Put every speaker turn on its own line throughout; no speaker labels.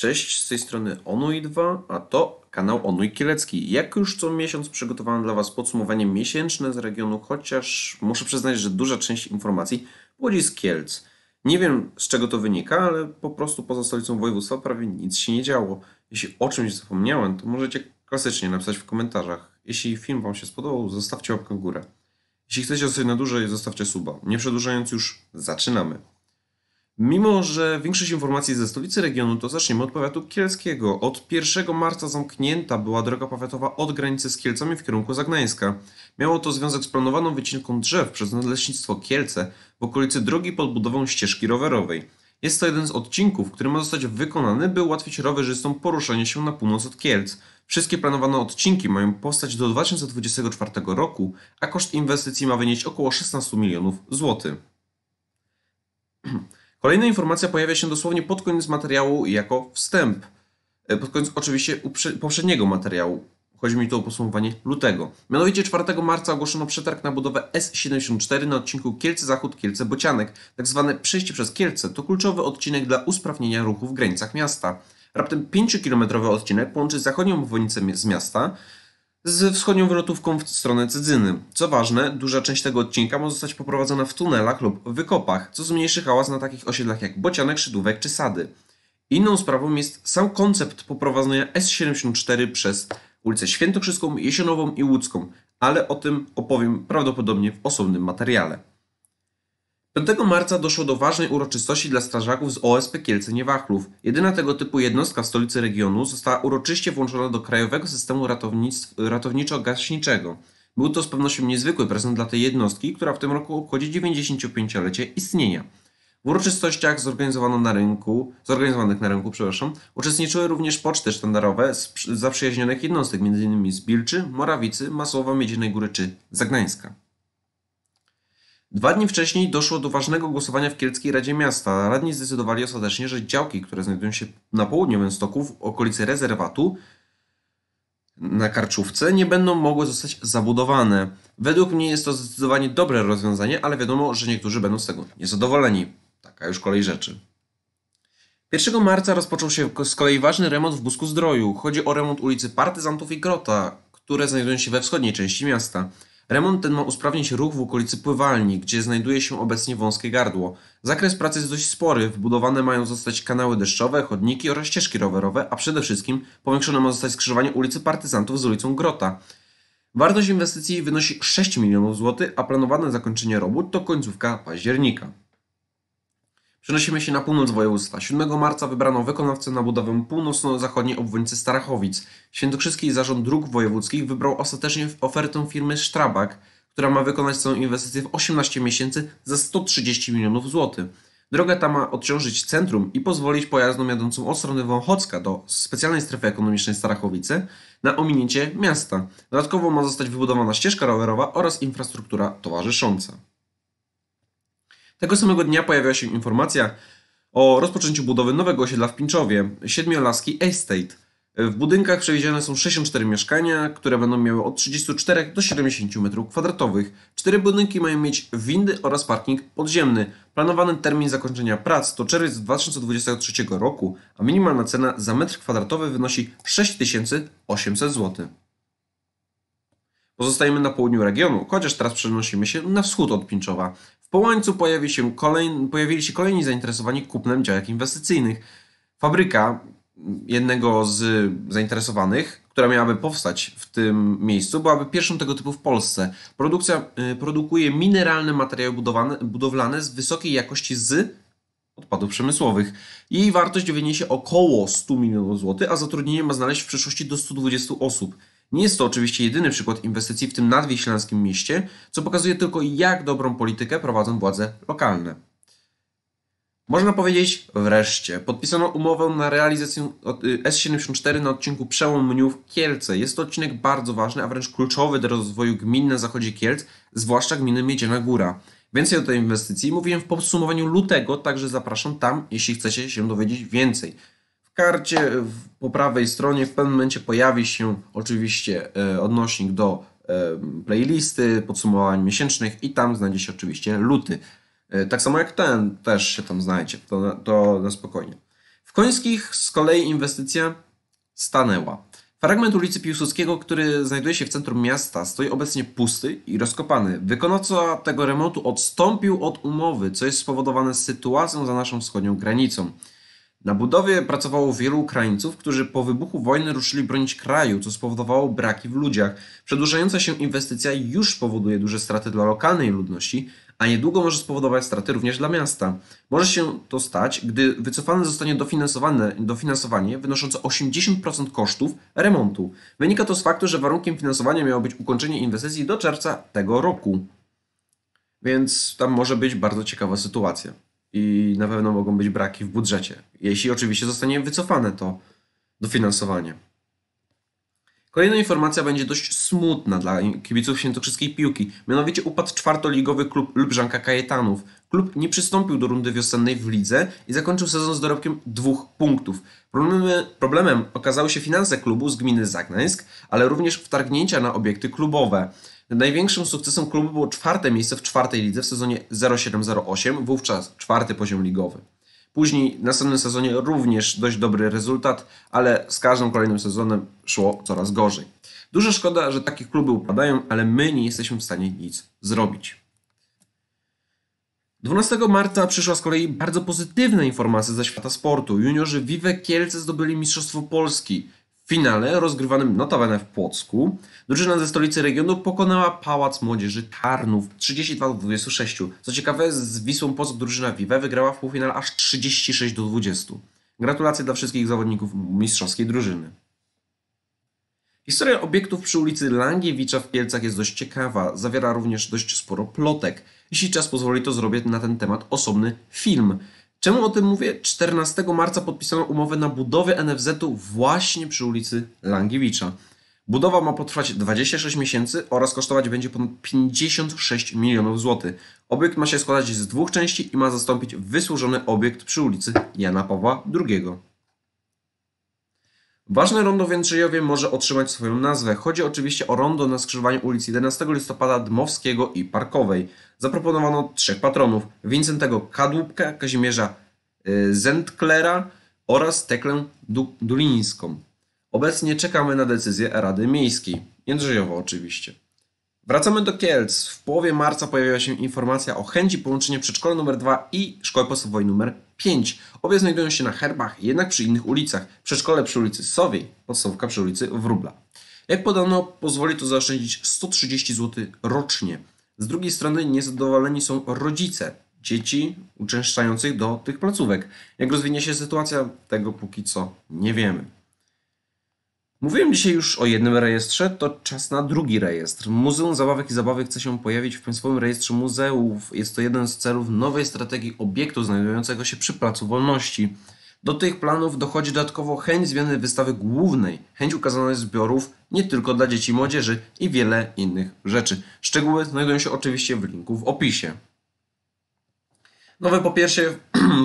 Cześć, z tej strony Onuj2, a to kanał Onuj Kielecki. Jak już co miesiąc przygotowałem dla Was podsumowanie miesięczne z regionu, chociaż muszę przyznać, że duża część informacji pochodzi z Kielc. Nie wiem z czego to wynika, ale po prostu poza stolicą województwa prawie nic się nie działo. Jeśli o czymś zapomniałem, to możecie klasycznie napisać w komentarzach. Jeśli film Wam się spodobał, zostawcie łapkę w górę. Jeśli chcecie coś na dłużej, zostawcie suba. Nie przedłużając już, zaczynamy. Mimo, że większość informacji ze stolicy regionu, to zaczniemy od powiatu kielskiego. Od 1 marca zamknięta była droga powiatowa od granicy z Kielcami w kierunku Zagnańska. Miało to związek z planowaną wycinką drzew przez nadleśnictwo Kielce w okolicy drogi pod budową ścieżki rowerowej. Jest to jeden z odcinków, który ma zostać wykonany, by ułatwić rowerzystom poruszanie się na północ od Kielc. Wszystkie planowane odcinki mają powstać do 2024 roku, a koszt inwestycji ma wynieść około 16 milionów złotych. Kolejna informacja pojawia się dosłownie pod koniec materiału jako wstęp. E, pod koniec oczywiście poprzedniego materiału. Chodzi mi tu o posłuchanie lutego. Mianowicie 4 marca ogłoszono przetarg na budowę S74 na odcinku Kielce Zachód Kielce Bocianek. Tak zwane przejście przez Kielce to kluczowy odcinek dla usprawnienia ruchu w granicach miasta. Raptem 5-kilometrowy odcinek połączy zachodnią obwodnicę z miasta z wschodnią wylotówką w stronę Cedzyny. Co ważne, duża część tego odcinka może zostać poprowadzona w tunelach lub wykopach, co zmniejszy hałas na takich osiedlach jak Bocianek, Szydłówek czy Sady. Inną sprawą jest sam koncept poprowadzenia S74 przez ulicę Świętokrzyską, Jesionową i Łódzką, ale o tym opowiem prawdopodobnie w osobnym materiale. 5 marca doszło do ważnej uroczystości dla strażaków z OSP Kielce-Niewachlów. Jedyna tego typu jednostka w stolicy regionu została uroczyście włączona do krajowego systemu ratowniczo-gaśniczego. Był to z pewnością niezwykły prezent dla tej jednostki, która w tym roku obchodzi 95-lecie istnienia. W uroczystościach zorganizowano na rynku, zorganizowanych na rynku przepraszam, uczestniczyły również poczty sztandarowe z zaprzyjaźnionych jednostek, m.in. z Bilczy, Morawicy, Masłowa, Miedzianej Góry czy Zagnańska. Dwa dni wcześniej doszło do ważnego głosowania w Kielskiej Radzie Miasta. Radni zdecydowali ostatecznie, że działki, które znajdują się na południowym stoku w okolicy rezerwatu na Karczówce, nie będą mogły zostać zabudowane. Według mnie jest to zdecydowanie dobre rozwiązanie, ale wiadomo, że niektórzy będą z tego niezadowoleni. Taka już kolej rzeczy. 1 marca rozpoczął się z kolei ważny remont w Busku Zdroju. Chodzi o remont ulicy Partyzantów i Grota, które znajdują się we wschodniej części miasta. Remont ten ma usprawnić ruch w okolicy pływalni, gdzie znajduje się obecnie wąskie gardło. Zakres pracy jest dość spory, wbudowane mają zostać kanały deszczowe, chodniki oraz ścieżki rowerowe, a przede wszystkim powiększone ma zostać skrzyżowanie ulicy Partyzantów z ulicą Grota. Wartość inwestycji wynosi 6 milionów złotych, a planowane zakończenie robót to końcówka października. Przenosimy się na północ województwa. 7 marca wybrano wykonawcę na budowę północno-zachodniej obwodnicy Starachowic. Świętokrzyski Zarząd Dróg Wojewódzkich wybrał ostatecznie ofertę firmy Strabag, która ma wykonać tę inwestycję w 18 miesięcy za 130 milionów złotych. Droga ta ma odciążyć centrum i pozwolić pojazdom jadącym od strony Wąchocka do specjalnej strefy ekonomicznej Starachowice na ominięcie miasta. Dodatkowo ma zostać wybudowana ścieżka rowerowa oraz infrastruktura towarzysząca. Tego samego dnia pojawiła się informacja o rozpoczęciu budowy nowego osiedla w Pinczowie, siedmiolaski Estate. W budynkach przewidziane są 64 mieszkania, które będą miały od 34 do 70 m2. Cztery budynki mają mieć windy oraz parking podziemny. Planowany termin zakończenia prac to czerwiec 2023 roku, a minimalna cena za metr kwadratowy wynosi 6800 zł. Pozostajemy na południu regionu, chociaż teraz przenosimy się na wschód od Pinczowa. Po łańcu pojawi się kolej, pojawili się kolejni zainteresowani kupnem działek inwestycyjnych. Fabryka jednego z zainteresowanych, która miałaby powstać w tym miejscu, byłaby pierwszą tego typu w Polsce. Produkcja y, produkuje mineralne materiały budowane, budowlane z wysokiej jakości z odpadów przemysłowych. Jej wartość wyniesie około 100 milionów złotych, a zatrudnienie ma znaleźć w przyszłości do 120 osób. Nie jest to oczywiście jedyny przykład inwestycji w tym nadwiślanskim mieście, co pokazuje tylko jak dobrą politykę prowadzą władze lokalne. Można powiedzieć, wreszcie, podpisano umowę na realizację y, S74 na odcinku Przełom Mniów-Kielce. Jest to odcinek bardzo ważny, a wręcz kluczowy do rozwoju gmin na zachodzie Kielc, zwłaszcza gminy Miedziana Góra. Więcej o tej inwestycji mówiłem w podsumowaniu lutego, także zapraszam tam, jeśli chcecie się dowiedzieć więcej. W karcie po prawej stronie w pewnym momencie pojawi się oczywiście e, odnośnik do e, playlisty, podsumowań miesięcznych i tam znajdzie się oczywiście luty. E, tak samo jak ten też się tam znajdzie, to, na, to na spokojnie. W Końskich z kolei inwestycja stanęła. Fragment ulicy Piłsudskiego, który znajduje się w centrum miasta, stoi obecnie pusty i rozkopany. Wykonawca tego remontu odstąpił od umowy, co jest spowodowane sytuacją za naszą wschodnią granicą. Na budowie pracowało wielu Ukraińców, którzy po wybuchu wojny ruszyli bronić kraju, co spowodowało braki w ludziach. Przedłużająca się inwestycja już powoduje duże straty dla lokalnej ludności, a niedługo może spowodować straty również dla miasta. Może się to stać, gdy wycofane zostanie dofinansowane, dofinansowanie wynoszące 80% kosztów remontu. Wynika to z faktu, że warunkiem finansowania miało być ukończenie inwestycji do czerwca tego roku. Więc tam może być bardzo ciekawa sytuacja i na pewno mogą być braki w budżecie, jeśli oczywiście zostanie wycofane to dofinansowanie. Kolejna informacja będzie dość smutna dla kibiców świętokrzyskiej piłki, mianowicie upadł czwartoligowy klub Lubrzanka Kajetanów. Klub nie przystąpił do rundy wiosennej w lidze i zakończył sezon z dorobkiem dwóch punktów. Problemy, problemem okazały się finanse klubu z gminy Zagnańsk, ale również wtargnięcia na obiekty klubowe. Największym sukcesem klubu było czwarte miejsce w czwartej lidze w sezonie 0708, wówczas czwarty poziom ligowy. Później w następnym sezonie również dość dobry rezultat, ale z każdym kolejnym sezonem szło coraz gorzej. Duża szkoda, że takie kluby upadają, ale my nie jesteśmy w stanie nic zrobić. 12 marca przyszła z kolei bardzo pozytywna informacja ze świata sportu. Juniorzy Vive Kielce zdobyli Mistrzostwo Polski finale rozgrywanym notabene w Płocku drużyna ze stolicy regionu pokonała Pałac Młodzieży Tarnów 32 do 26. Co ciekawe, z Wisłą Post drużyna Vive wygrała w półfinale aż 36 do 20. Gratulacje dla wszystkich zawodników mistrzowskiej drużyny. Historia obiektów przy ulicy Langiewicza w Kielcach jest dość ciekawa. Zawiera również dość sporo plotek. Jeśli czas pozwoli, to zrobię na ten temat osobny film. Czemu o tym mówię? 14 marca podpisano umowę na budowę NFZ-u właśnie przy ulicy Langiewicza. Budowa ma potrwać 26 miesięcy oraz kosztować będzie ponad 56 milionów złotych. Obiekt ma się składać z dwóch części i ma zastąpić wysłużony obiekt przy ulicy Jana Pawła II. Ważne rondo w Jędrzejowie może otrzymać swoją nazwę. Chodzi oczywiście o rondo na skrzyżowaniu ulic 11 listopada Dmowskiego i Parkowej. Zaproponowano trzech patronów: Wincentego Kadłubkę, Kazimierza y, Zentklera oraz Teklę du Dulińską. Obecnie czekamy na decyzję Rady Miejskiej. Jędrzejowo oczywiście. Wracamy do Kielc. W połowie marca pojawiła się informacja o chęci połączenia przedszkola nr 2 i szkoły podstawowej nr 5. Obie znajdują się na herbach, jednak przy innych ulicach. Przedszkole przy ulicy Sowiej, podstawówka przy ulicy Wróbla. Jak podano, pozwoli to zaoszczędzić 130 zł rocznie. Z drugiej strony niezadowoleni są rodzice dzieci uczęszczających do tych placówek. Jak rozwinie się sytuacja, tego póki co nie wiemy. Mówiłem dzisiaj już o jednym rejestrze, to czas na drugi rejestr. Muzeum Zabawek i Zabawek chce się pojawić w Państwowym Rejestrze Muzeów. Jest to jeden z celów nowej strategii obiektu znajdującego się przy Placu Wolności. Do tych planów dochodzi dodatkowo chęć zmiany wystawy głównej, chęć ukazania zbiorów nie tylko dla dzieci i młodzieży i wiele innych rzeczy. Szczegóły znajdują się oczywiście w linku w opisie. Nowe popiersie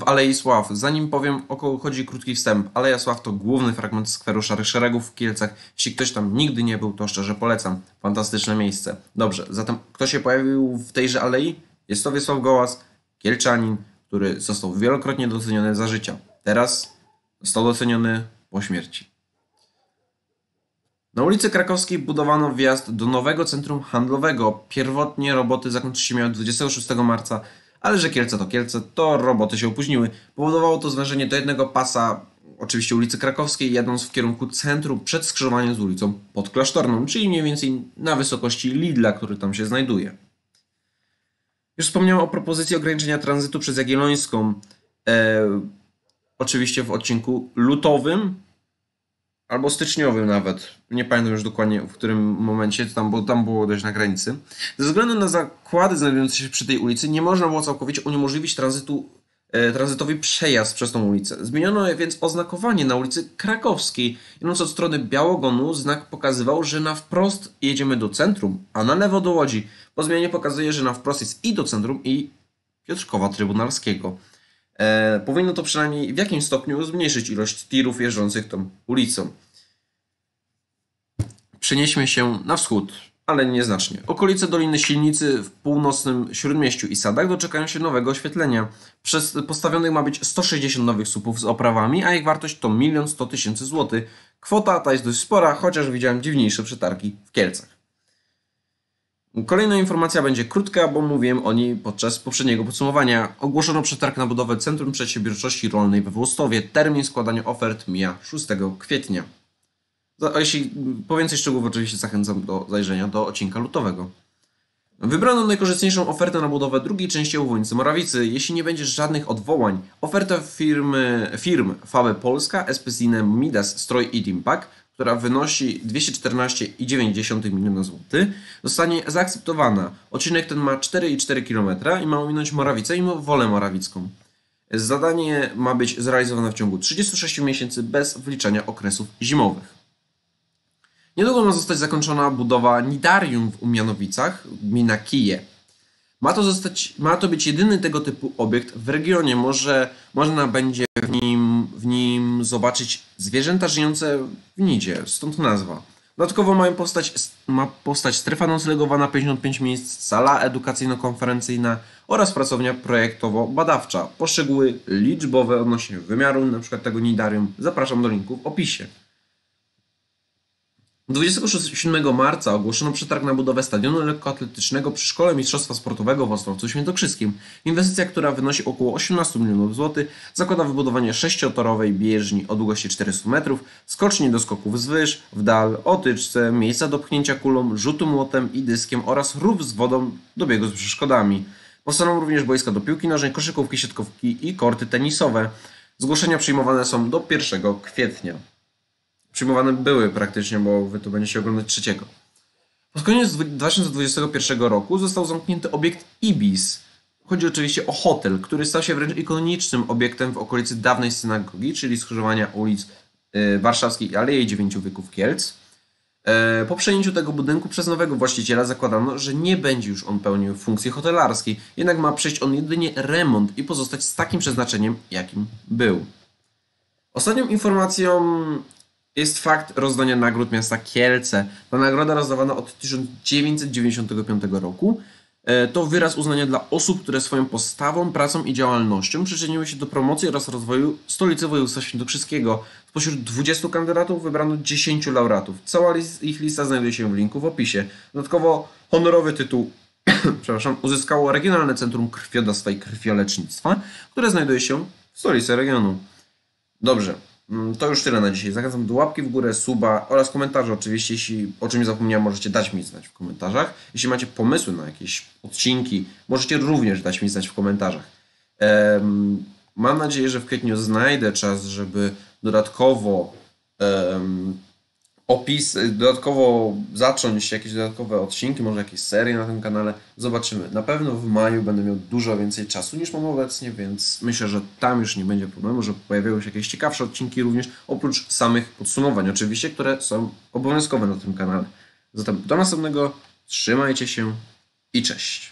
w Alei Sław. Zanim powiem, o chodzi krótki wstęp. Aleja Sław to główny fragment skweru Szarych Szeregów w Kielcach. Jeśli ktoś tam nigdy nie był, to szczerze polecam. Fantastyczne miejsce. Dobrze, zatem kto się pojawił w tejże alei? Jest to Wiesław Gołas, kielczanin, który został wielokrotnie doceniony za życia. Teraz został doceniony po śmierci. Na ulicy Krakowskiej budowano wjazd do nowego centrum handlowego. Pierwotnie roboty zakończyły się miały 26 marca ale że Kielce to Kielce, to roboty się opóźniły. Powodowało to zwężenie do jednego pasa, oczywiście ulicy Krakowskiej, jadąc w kierunku centrum przed skrzyżowaniem z ulicą Klasztorną, czyli mniej więcej na wysokości Lidla, który tam się znajduje. Już wspomniałem o propozycji ograniczenia tranzytu przez Jagiellońską, e, oczywiście w odcinku lutowym, albo styczniowym nawet, nie pamiętam już dokładnie w którym momencie, tam, bo tam było dość na granicy. Ze względu na zakłady znajdujące się przy tej ulicy nie można było całkowicie uniemożliwić tranzytu, e, tranzytowi przejazd przez tą ulicę. Zmieniono więc oznakowanie na ulicy Krakowskiej. Idąc od strony Białogonu znak pokazywał, że na wprost jedziemy do centrum, a na lewo do Łodzi. Po zmianie pokazuje, że na wprost jest i do centrum i Piotrkowa Trybunalskiego. E, powinno to przynajmniej w jakimś stopniu zmniejszyć ilość tirów jeżdżących tą ulicą. Przenieśmy się na wschód, ale nieznacznie. Okolice Doliny Silnicy w północnym Śródmieściu i Sadach doczekają się nowego oświetlenia. Przez postawionych ma być 160 nowych słupów z oprawami, a ich wartość to 1 100 000 zł. Kwota ta jest dość spora, chociaż widziałem dziwniejsze przetargi w Kielcach. Kolejna informacja będzie krótka, bo mówiłem o niej podczas poprzedniego podsumowania. Ogłoszono przetarg na budowę Centrum Przedsiębiorczości Rolnej we Włostowie. Termin składania ofert mija 6 kwietnia. A jeśli po więcej szczegółów oczywiście zachęcam do zajrzenia do odcinka lutowego. Wybrano najkorzystniejszą ofertę na budowę drugiej części obwodnicy Morawicy. Jeśli nie będzie żadnych odwołań, oferta firmy, firm Fabe Polska, Espesine Midas, Stroj i Dimpak która wynosi 214,9 mln zł, zostanie zaakceptowana. Odcinek ten ma 4,4 km i ma ominąć Morawicę i Wolę Morawicką. Zadanie ma być zrealizowane w ciągu 36 miesięcy bez wliczania okresów zimowych. Niedługo ma zostać zakończona budowa Nidarium w Umianowicach, gmina Kije. Ma to, zostać, ma to być jedyny tego typu obiekt w regionie. Może można będzie w nim, w nim zobaczyć zwierzęta żyjące w nidzie, stąd nazwa. Dodatkowo mają postać ma powstać strefa noclegowa na 55 miejsc, sala edukacyjno-konferencyjna oraz pracownia projektowo-badawcza. Poszczegóły liczbowe odnośnie wymiaru, np. tego nidarium, zapraszam do linku w opisie. 27 marca ogłoszono przetarg na budowę stadionu lekkoatletycznego przy Szkole Mistrzostwa Sportowego w Ostrowcu Świętokrzyskim. Inwestycja, która wynosi około 18 milionów złotych, zakłada wybudowanie sześciotorowej bieżni o długości 400 metrów, skoczni do skoków z wyż, w dal, otyczce, miejsca do pchnięcia kulą, rzutu młotem i dyskiem oraz rów z wodą do biegu z przeszkodami. Powstaną również boiska do piłki nożnej, koszykówki, siatkówki i korty tenisowe. Zgłoszenia przyjmowane są do 1 kwietnia przyjmowane były praktycznie, bo wy tu będziecie oglądać trzeciego. Pod koniec 2021 roku został zamknięty obiekt Ibis. Chodzi oczywiście o hotel, który stał się wręcz ikonicznym obiektem w okolicy dawnej synagogi, czyli skrzyżowania ulic y, Warszawskiej i Alei Dziewięciu Wyków Kielc. E, po przejęciu tego budynku przez nowego właściciela zakładano, że nie będzie już on pełnił funkcji hotelarskiej, jednak ma przejść on jedynie remont i pozostać z takim przeznaczeniem, jakim był. Ostatnią informacją jest fakt rozdania nagród miasta Kielce. Ta nagroda rozdawana od 1995 roku. E, to wyraz uznania dla osób, które swoją postawą, pracą i działalnością przyczyniły się do promocji oraz rozwoju stolicy województwa świętokrzyskiego. Spośród 20 kandydatów wybrano 10 laureatów. Cała ich lista znajduje się w linku w opisie. Dodatkowo honorowy tytuł przepraszam, uzyskało Regionalne Centrum Krwiodawstwa i Krwiolecznictwa, które znajduje się w stolicy regionu. Dobrze, Mm, to już tyle na dzisiaj. Zachęcam do łapki w górę, suba oraz komentarze. Oczywiście, jeśli o czymś zapomniałem, możecie dać mi znać w komentarzach. Jeśli macie pomysły na jakieś odcinki, możecie również dać mi znać w komentarzach. Um, mam nadzieję, że w kwietniu znajdę czas, żeby dodatkowo um, opis, dodatkowo zacząć jakieś dodatkowe odcinki, może jakieś serie na tym kanale. Zobaczymy. Na pewno w maju będę miał dużo więcej czasu niż mam obecnie, więc myślę, że tam już nie będzie problemu, że pojawiają się jakieś ciekawsze odcinki również, oprócz samych podsumowań oczywiście, które są obowiązkowe na tym kanale. Zatem do następnego, trzymajcie się i cześć.